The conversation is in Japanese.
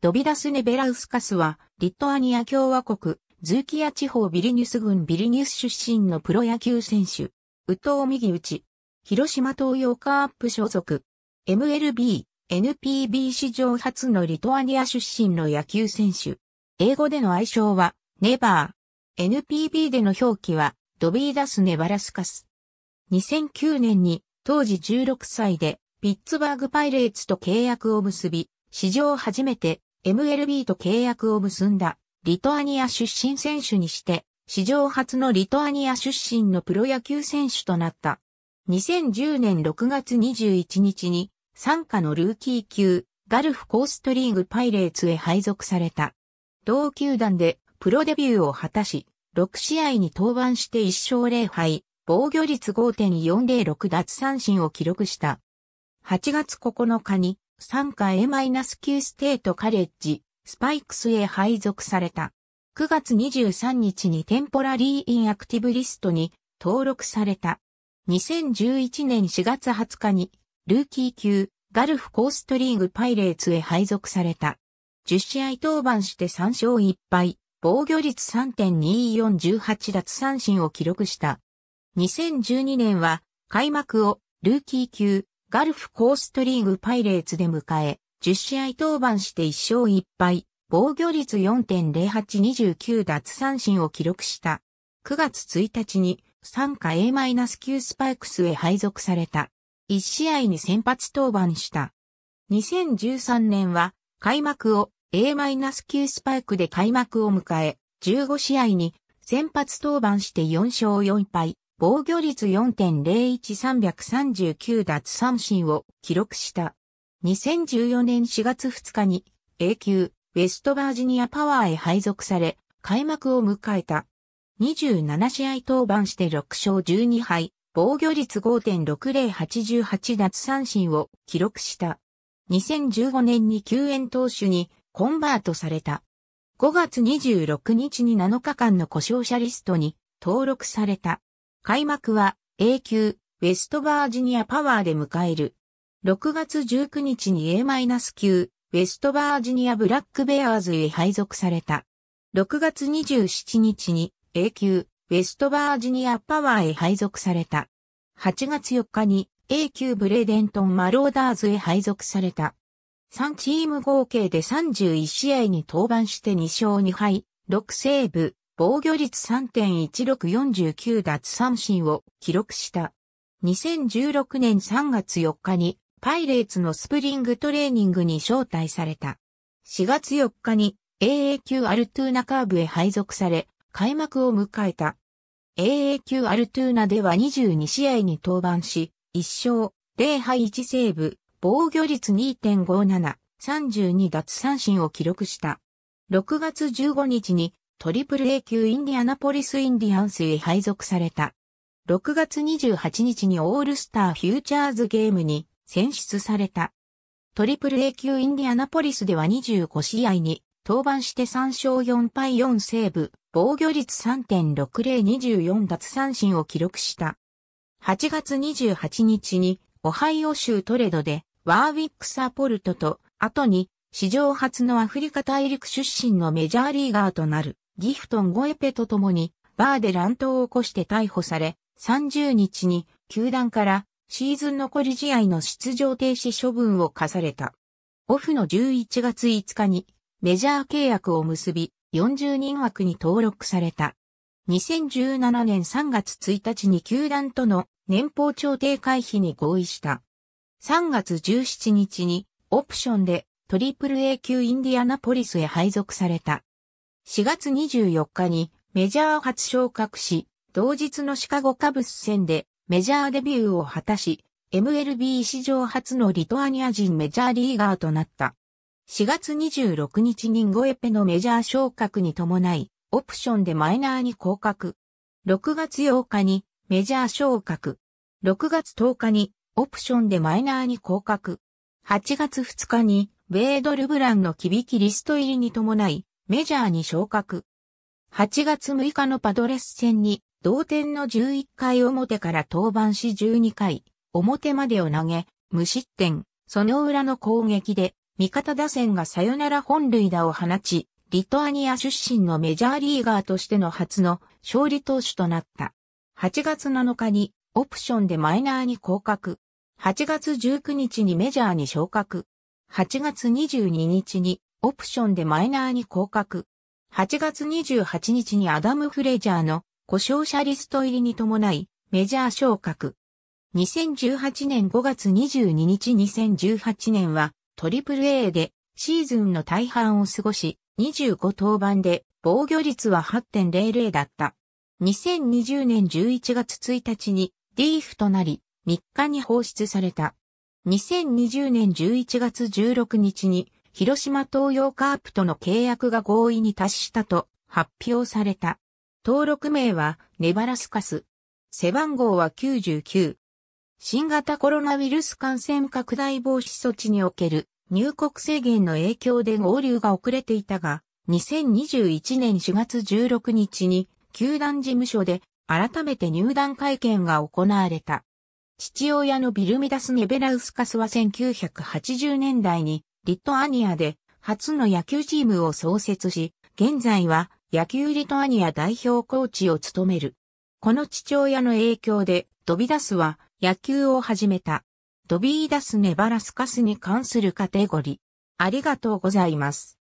ドビダス・ネベラウスカスは、リトアニア共和国、ズーキア地方ビリニュス郡ビリニュス出身のプロ野球選手。宇藤右ち。広島東洋カープ所属。MLB、NPB 史上初のリトアニア出身の野球選手。英語での愛称は、ネバー。NPB での表記は、ドビーダス・ネバラスカス。2009年に、当時16歳で、ピッツバーグパイレーツと契約を結び、史上初めて MLB と契約を結んだリトアニア出身選手にして、史上初のリトアニア出身のプロ野球選手となった。2010年6月21日に、参加のルーキー級、ガルフコーストリーグパイレーツへ配属された。同球団でプロデビューを果たし、6試合に登板して1勝0敗、防御率5.406奪三振を記録した。8月9日に参加 A-9 ステートカレッジ、スパイクスへ配属された。9月23日にテンポラリーインアクティブリストに登録された。2011年4月20日に、ルーキー級、ガルフコーストリーグパイレーツへ配属された。10試合登板して3勝1敗、防御率3.2418奪三振を記録した。2012年は開幕をルーキー級ガルフコーストリーグパイレーツで迎え、10試合登板して1勝1敗、防御率4.0829奪三振を記録した。9月1日に参加 A-9 スパイクスへ配属された。1試合に先発登板した。2013年は開幕を A-9 スパイクで開幕を迎え、15試合に先発登板して4勝4敗、防御率4.01339奪三振を記録した。2014年4月2日に A 級ウェストバージニアパワーへ配属され、開幕を迎えた。27試合登板して6勝12敗、防御率5.6088奪三振を記録した。2015年に救援投手にコンバートされた。5月26日に7日間の故障者リストに登録された。開幕は A 級ウェストバージニアパワーで迎える。6月19日に A- 級ウェストバージニアブラックベアーズへ配属された。6月27日に A 級ウェストバージニアパワーへ配属された。8月4日に A 級ブレーデントンマローダーズへ配属された。3チーム合計で31試合に登板して2勝2敗、6セーブ、防御率3.1649奪三振を記録した。2016年3月4日にパイレーツのスプリングトレーニングに招待された。4月4日に AA 級アルトゥーナカーブへ配属され、開幕を迎えた。AA 級アルトゥーナでは22試合に登板し、1勝、0敗1セーブ、防御率2.57、32奪三振を記録した。6月15日にトリプル A 級インディアナポリスインディアンスへ配属された。6月28日にオールスターフューチャーズゲームに選出された。トリプル A 級インディアナポリスでは25試合に登板して3勝4敗4セーブ、防御率3.6024奪三振を記録した。8月28日にオハイオ州トレドでワーウィック・サポルトと後に史上初のアフリカ大陸出身のメジャーリーガーとなるギフトン・ゴエペと共に、バーで乱闘を起こして逮捕され、30日に、球団から、シーズン残り試合の出場停止処分を課された。オフの11月5日に、メジャー契約を結び、40人枠に登録された。2017年3月1日に球団との年俸調停回避に合意した。3月17日にオプションでトリプル A 級インディアナポリスへ配属された。4月24日にメジャー初昇格し、同日のシカゴカブス戦でメジャーデビューを果たし、MLB 史上初のリトアニア人メジャーリーガーとなった。4月26日にンゴエペのメジャー昇格に伴い、オプションでマイナーに降格。6月8日にメジャー昇格。6月10日にオプションでマイナーに降格。8月2日にベードルブランのキビキリスト入りに伴い、メジャーに昇格。8月6日のパドレス戦に同点の11回表から登板し12回表までを投げ、無失点、その裏の攻撃で味方打線がサヨナラ本塁打を放ち、リトアニア出身のメジャーリーガーとしての初の勝利投手となった。8月7日にオプションでマイナーに降格。8月19日にメジャーに昇格。8月22日にオプションでマイナーに降格。8月28日にアダム・フレジャーの故障者リスト入りに伴いメジャー昇格。2018年5月22日2018年はトリプル a でシーズンの大半を過ごし25登板で防御率は8.00だった。2020年11月1日にリーフとなり3日に放出された。2020年11月16日に広島東洋カープとの契約が合意に達したと発表された。登録名はネバラスカス。背番号は99。新型コロナウイルス感染拡大防止措置における入国制限の影響で合流が遅れていたが、2021年4月16日に球団事務所で改めて入団会見が行われた。父親のビルミダス・ネベラウスカスは1980年代にリトアニアで初の野球チームを創設し、現在は野球リトアニア代表コーチを務める。この父親の影響でドビダスは野球を始めた。ドビーダスネバラスカスに関するカテゴリー。ありがとうございます。